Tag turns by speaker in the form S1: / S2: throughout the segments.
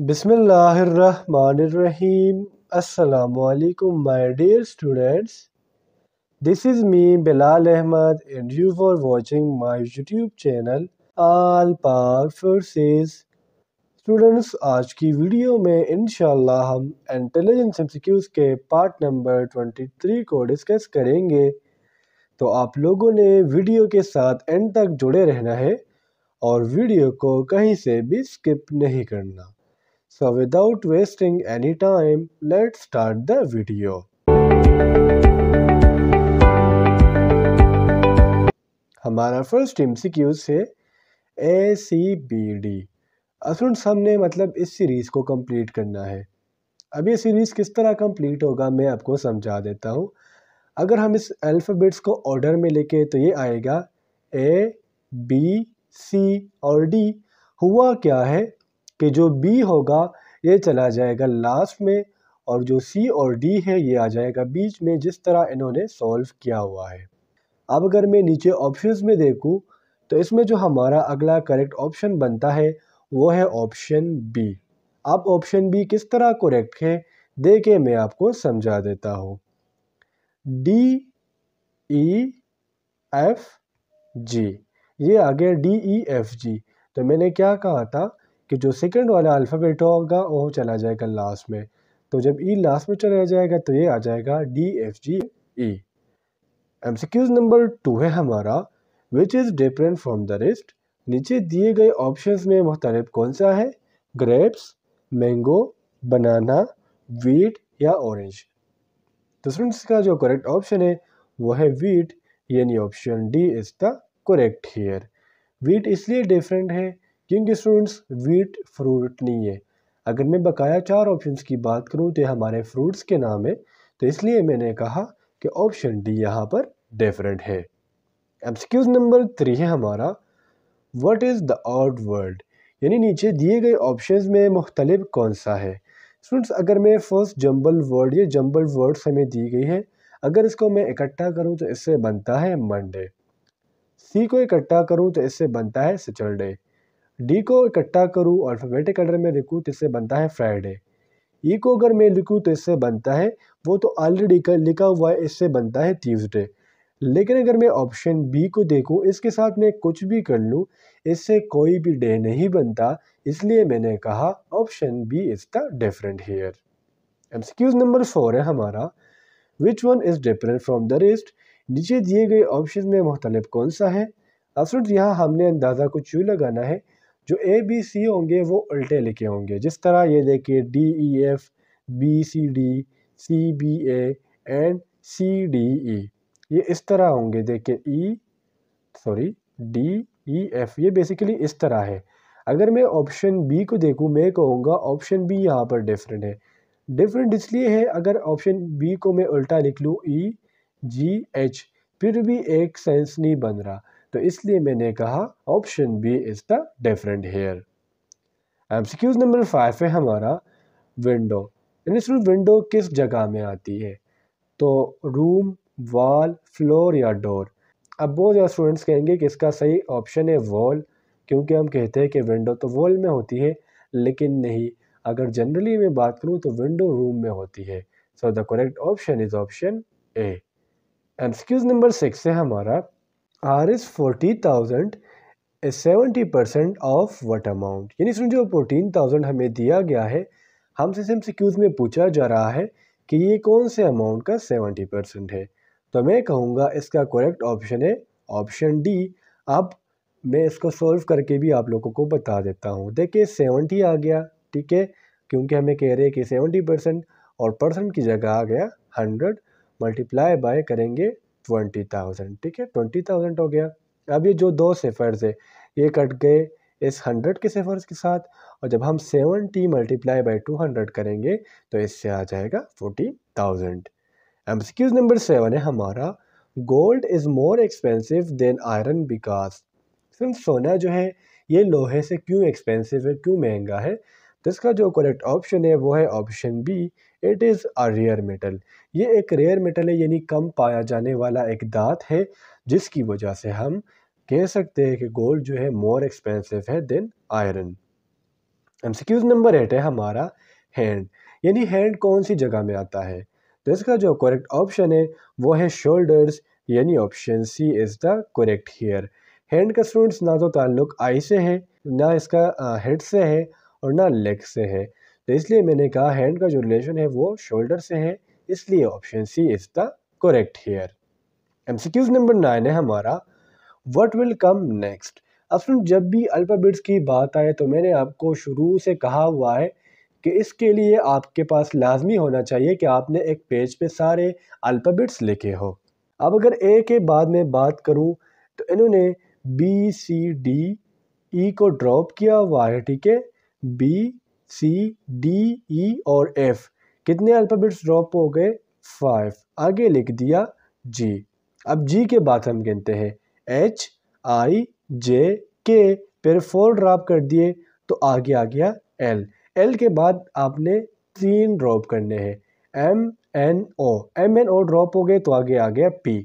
S1: बिसमीम अलकुम my dear students this is me Bilal Ahmad and you for watching my YouTube channel all par forces students आज की video में इनशाला हम इंटेलिजेंस इंस्टीट्यूज के पार्ट नंबर ट्वेंटी थ्री को डिस्कस करेंगे तो आप लोगों ने वीडियो के साथ एंड तक जुड़े रहना है और वीडियो को कहीं से भी स्किप नहीं करना So without wasting any time, let's start the video. हमारा फर्स्ट एम सी क्यूज से ए सी बी डी असुंड हमने मतलब इस सीरीज़ को कंप्लीट करना है अब ये सीरीज़ किस तरह कंप्लीट होगा मैं आपको समझा देता हूँ अगर हम इस अल्फ़ाबेट्स को ऑर्डर में लेके तो ये आएगा ए बी सी और डी हुआ क्या है कि जो बी होगा ये चला जाएगा लास्ट में और जो सी और डी है ये आ जाएगा बीच में जिस तरह इन्होंने सॉल्व किया हुआ है अब अगर मैं नीचे ऑप्शंस में देखूं तो इसमें जो हमारा अगला करेक्ट ऑप्शन बनता है वो है ऑप्शन बी अब ऑप्शन बी किस तरह करेक्ट है दे के मैं आपको समझा देता हूँ डी ई एफ जी ये आ गया डी ई एफ जी तो मैंने क्या कहा था कि जो सेकंड वाला अल्फ़ाबेट होगा वो चला जाएगा लास्ट में तो जब ई e लास्ट में चला जाएगा तो ये आ जाएगा D F G E M सिक्यूज number two है हमारा which is different from the rest नीचे दिए गए ऑप्शंस में मुख्तलिफ कौन सा है ग्रेप्स मैंगो बनाना वीट या ऑरेंज तो स्टूडेंट्स का जो करेक्ट ऑप्शन है वो है वीट यानी option D is the correct here wheat इसलिए डिफरेंट है क्योंकि स्टूडेंट्स वीट फ्रूट नहीं है अगर मैं बकाया चार ऑप्शंस की बात करूं तो हमारे फ्रूट्स के नाम है तो इसलिए मैंने कहा कि ऑप्शन डी यहाँ पर डिफरेंट है एब्सक्यूज नंबर थ्री है हमारा what is the odd word यानी नीचे दिए गए ऑप्शन में मुख्तलिफ कौन सा है स्टूडेंट्स अगर मैं फर्स्ट जम्बल वर्ड या जम्बल वर्ड्स हमें दी गई है अगर इसको मैं इकट्ठा करूं तो इससे बनता है मंडे सी को इकट्ठा करूं तो इससे बनता है सचरडे डी को इकट्ठा करूँ अल्फ़ाबेटिक ऑर्डर में लिखूँ तो इससे बनता है फ्राइडे ई e को अगर मैं लिखूँ तो इससे बनता है वो तो ऑलरेडी का लिखा हुआ है इससे बनता है ट्यूजडे लेकिन अगर मैं ऑप्शन बी को देखूँ इसके साथ मैं कुछ भी कर लूँ इससे कोई भी डे नहीं बनता इसलिए मैंने कहा option B is the different here MCQs number four है हमारा which one is different from the rest नीचे दिए गए ऑप्शन में मुख्तलिफ कौन सा है असल यहाँ हमने अंदाज़ा कुछ यूँ लगाना है जो ए बी सी होंगे वो उल्टे लिखे होंगे जिस तरह ये देखिए D E F B C D C B A and C D E ये इस तरह होंगे देखिए E sorry D E F ये बेसिकली इस तरह है अगर मैं ऑप्शन बी को देखूँ मैं कहूँगा ऑप्शन बी यहाँ पर डिफरेंट है डिफरेंट इसलिए है अगर ऑप्शन बी को मैं उल्टा लिख लूँ ई जी एच फिर भी एक सेंस नहीं बन रहा तो इसलिए मैंने कहा option B is the different here MCQs number five है हमारा विंडो यानी सिर्फ विंडो किस जगह में आती है तो रूम वॉल फ्लोर या डोर अब बहुत ज़्यादा स्टूडेंट्स कहेंगे कि इसका सही ऑप्शन है वॉल क्योंकि हम कहते हैं कि विंडो तो वॉल में होती है लेकिन नहीं अगर जनरली मैं बात करूँ तो विंडो रूम में होती है so the correct option is option A MCQs number six है हमारा R is forty thousand seventy percent of what amount यानी इसमें जो फोर्टीन थाउजेंड हमें दिया गया है हमसे सेम सिक्यूज़ में पूछा जा रहा है कि ये कौन से अमाउंट का सेवेंटी परसेंट है तो मैं कहूँगा इसका करेक्ट ऑप्शन है ऑप्शन डी अब मैं इसको सॉल्व करके भी आप लोगों को बता देता हूँ देखिए सेवेंटी आ गया ठीक है क्योंकि हमें कह रहे हैं कि सेवेंटी परसेंट और परसेंट की जगह आ गया हंड्रेड मल्टीप्लाई बाय करेंगे ट्वेंटी थाउजेंड ठीक है ट्वेंटी थाउजेंड हो गया अब ये जो दो सेफर्स है ये कट गए इस हंड्रेड के सेफर्स के साथ और जब हम seventy multiply by two hundred करेंगे तो इससे आ जाएगा forty thousand M सिक्यूज number seven है हमारा gold is more expensive than iron because फिर सोना जो है ये लोहे से क्यों एक्सपेंसिव है क्यों महंगा है तो इसका जो करेक्ट ऑप्शन है वो है option B it is a rare metal ये एक रेयर मेटल है यानी कम पाया जाने वाला एक दात है जिसकी वजह से हम कह सकते हैं कि गोल्ड जो है मोर एक्सपेंसिव है than iron MCQs number eight है हमारा हैंड यानी हैंड कौन सी जगह में आता है तो इसका जो करेक्ट ऑप्शन है वो है शोल्डर्स यानी option C is the correct here hand का स्टूडेंट्स ना तो ताल्लुक आई से है ना इसका हेड से है और ना लेग से है तो इसलिए मैंने कहा हैंड का जो रिलेशन है वो शोल्डर से है इसलिए option C is the correct here M C Qs number nine है हमारा वट विल कम नेक्स्ट असल जब भी अल्फ़ाबेट्स की बात आए तो मैंने आपको शुरू से कहा हुआ है कि इसके लिए आपके पास लाजमी होना चाहिए कि आपने एक पेज पे सारे अल्फ़ाबेट्स लिखे हो अब अगर ए के बाद में बात करूं तो इन्होंने बी सी डी ई को ड्रॉप किया हुआ है ठीक है बी सी डी ई और एफ कितने अल्फ़ाबेट्स ड्रॉप हो गए फाइव आगे लिख दिया जी अब जी के बाद हम गिनते हैं एच आई जे के फिर फोर ड्रॉप कर दिए तो आगे आ गया एल एल के बाद आपने तीन ड्रॉप करने हैं M N O M N O drop हो गए तो आगे आ गया पी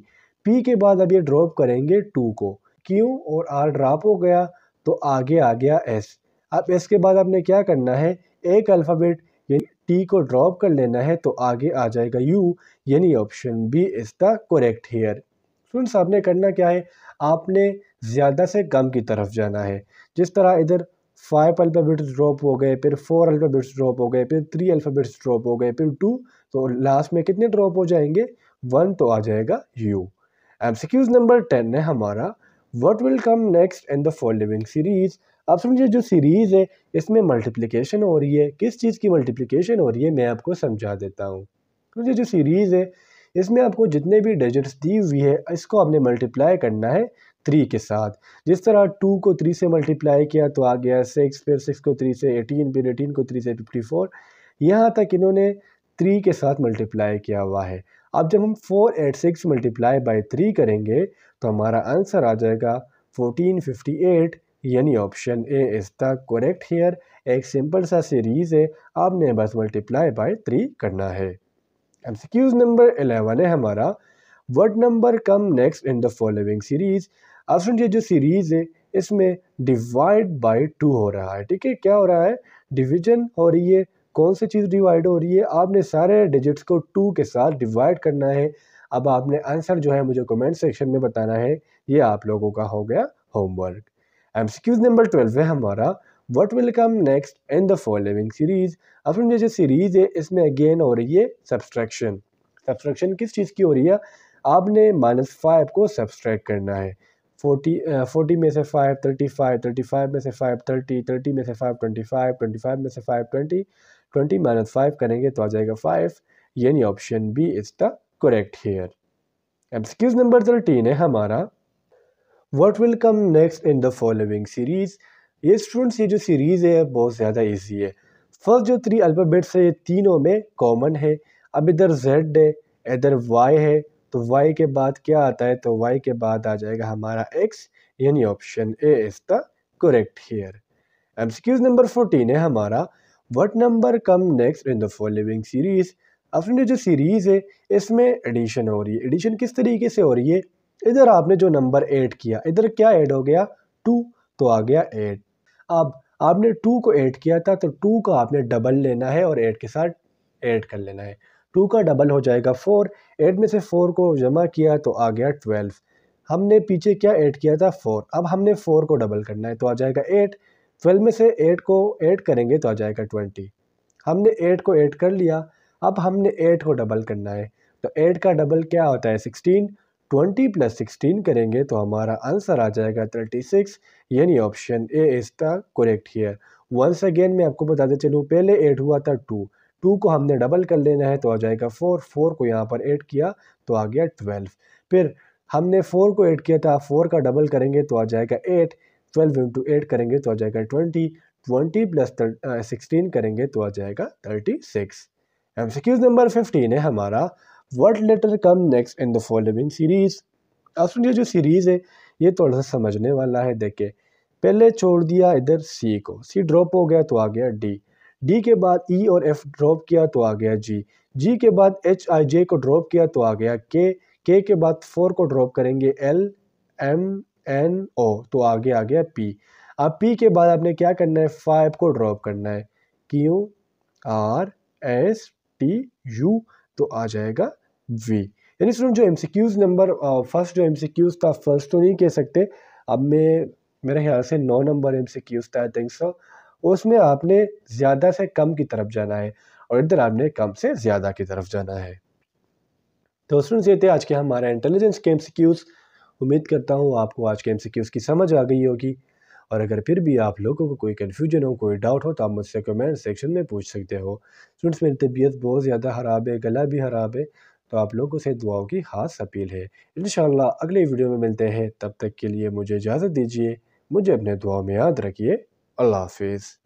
S1: पी के बाद अब ये ड्रॉप करेंगे टू को क्यू और आर ड्रॉप हो गया तो आगे आ गया एस अब इसके बाद आपने क्या करना है एक अल्फ़ाबेट यानी टी को ड्रॉप कर लेना है तो आगे आ जाएगा यू यानी option B is the correct here friends आपने करना क्या है आपने ज़्यादा से कम की तरफ जाना है जिस तरह इधर फाइव अल्फ़ाबेट्स ड्रॉप हो गए फिर फोर अल्फ़ाबेट्स ड्रॉप हो गए फिर थ्री अल्फ़ाबेट्स ड्रॉप हो गए फिर टू तो लास्ट में कितने ड्रॉप हो जाएंगे वन तो आ जाएगा यू एम नंबर टेन है हमारा what will come next in the following series अब समझिए जो सीरीज़ है इसमें मल्टीप्लिकेशन हो रही है किस चीज़ की मल्टीप्लिकेशन हो रही है मैं आपको समझा देता हूँ समझिए जो सीरीज़ है इसमें आपको जितने भी डिजिट्स दी हुई है इसको आपने मल्टीप्लाई करना है थ्री के साथ जिस तरह टू को थ्री से मल्टीप्लाई किया तो आ गया सिक्स फिर सिक्स को थ्री से एटीन फिर एटीन को थ्री से फिफ्टी फोर यहाँ तक इन्होंने थ्री के साथ मल्टीप्लाई किया हुआ है अब जब हम four eight six multiply by three करेंगे तो हमारा आंसर आ जाएगा फोर्टीन फिफ्टी एट यानी option A is the correct here एक सिंपल सा सीरीज़ है आपने बस मल्टीप्लाई बाय थ्री करना है M C Qs number eleven है हमारा word number come next in the following series अब ये जो सीरीज़ है इसमें डिवाइड बाई टू हो रहा है ठीक है क्या हो रहा है डिविजन हो रही है कौन सी चीज़ डिवाइड हो रही है आपने सारे डिजिट्स को टू के साथ डिवाइड करना है अब आपने आंसर जो है मुझे कमेंट सेक्शन में बताना है ये आप लोगों का हो गया होमवर्क एमसीक्यूज नंबर ट्वेल्व है हमारा what will come next in the following series अपनी जो सीरीज़ है इसमें अगेन हो रही है सब्सट्रैक्शन सब्सट्रैक्शन किस चीज़ की हो रही है आपने माइनस फाइव को सब्सट्रैक्ट करना है फोर्टी फोर्टी में से five thirty five thirty five में से फाइव थर्टी थर्टी में से five twenty five twenty five में से five twenty twenty minus five करेंगे तो आ जाएगा फाइव यानी option B is the correct here MCQs number thirteen है हमारा what will come next in the following series ये स्टूडेंट्स ये जो सीरीज़ है बहुत ज़्यादा ईजी है फर्स्ट जो थ्री अल्फ़ाबेट्स है ये तीनों में कॉमन है अब इधर जेड है इधर वाई है तो वाई के बाद क्या आता है तो वाई के बाद आ जाएगा हमारा एक्स यानी option A is the correct here M number fourteen है हमारा what number come next in the following series अपनी जो सीरीज़ है इसमें एडिशन हो रही है एडिशन किस तरीके से हो रही है इधर आपने जो नंबर ऐड किया इधर क्या ऐड हो गया टू तो आ गया एट अब आपने टू को ऐड किया था तो टू का आपने डबल लेना है और एट के साथ ऐड कर लेना है टू का डबल हो जाएगा फोर एट में से फोर को जमा किया तो आ गया ट्वेल्व हमने पीछे क्या ऐड किया था फोर अब हमने फोर को डबल करना है तो आ जाएगा एट ट्वेल्व में से एट को ऐड करेंगे तो आ जाएगा ट्वेंटी हमने एट को ऐड कर लिया अब हमने एट को डबल करना है तो एट का डबल क्या होता है सिक्सटीन ट्वेंटी प्लस सिक्सटीन करेंगे तो हमारा आंसर आ जाएगा थर्टी सिक्स यानी option A is the correct here once again मैं आपको बताते चलूँ पहले एट हुआ था टू टू को हमने डबल कर लेना है तो आ जाएगा फोर फोर को यहाँ पर एड किया तो आ गया ट्वेल्व फिर हमने फोर को ऐड किया था फोर का डबल करेंगे तो आ जाएगा एट ट्वेल्व इंटू एट करेंगे तो आ जाएगा ट्वेंटी ट्वेंटी प्लस सिक्सटीन करेंगे तो आ जाएगा thirty six M number fifteen है हमारा word letter come next in the following series आपने ये जो सीरीज़ है ये थोड़ा सा समझने वाला है देखे पहले छोड़ दिया इधर सी को सी ड्रॉप हो गया तो आ गया डी डी के बाद ई e और एफ ड्रॉप किया तो आ गया जी जी के बाद एच आई जे को ड्रॉप किया तो आ गया के के के बाद फोर को ड्रॉप करेंगे एल एम एन ओ तो आगे आ गया पी अब पी के बाद आपने क्या करना है फाइव को ड्रॉप करना है Q R S T U तो आ जाएगा वे यानी स्टूडेंट जो एमसीक्यूज नंबर फर्स्ट जो एमसीक्यूज था फर्स्ट तो नहीं कह सकते अब मैं मेरे ख्याल से नौ नंबर एमसीक्यूज था आई थिंक सो उसमें आपने ज़्यादा से कम की तरफ जाना है और इधर आपने कम से ज़्यादा की तरफ जाना है तो स्टूडेंट्स ये थे आज के हमारे इंटेलिजेंस के एमसीक्यूज़ उम्मीद करता हूँ आपको आज के एमसीक्यूज़ की समझ आ गई होगी और अगर फिर भी आप लोगों को कोई कन्फ्यूजन हो कोई डाउट हो तो आप मुझसे कमेंट सेक्शन में पूछ सकते हो स्टूडेंट्स मेरी तबीयत बहुत ज़्यादा ख़राब है गला भी ख़राब है तो आप लोगों से दुआओं की खास अपील है इन अगले वीडियो में मिलते हैं तब तक के लिए मुझे इजाज़त दीजिए मुझे अपने दुआ में याद रखिए अल्लाह हाफिज़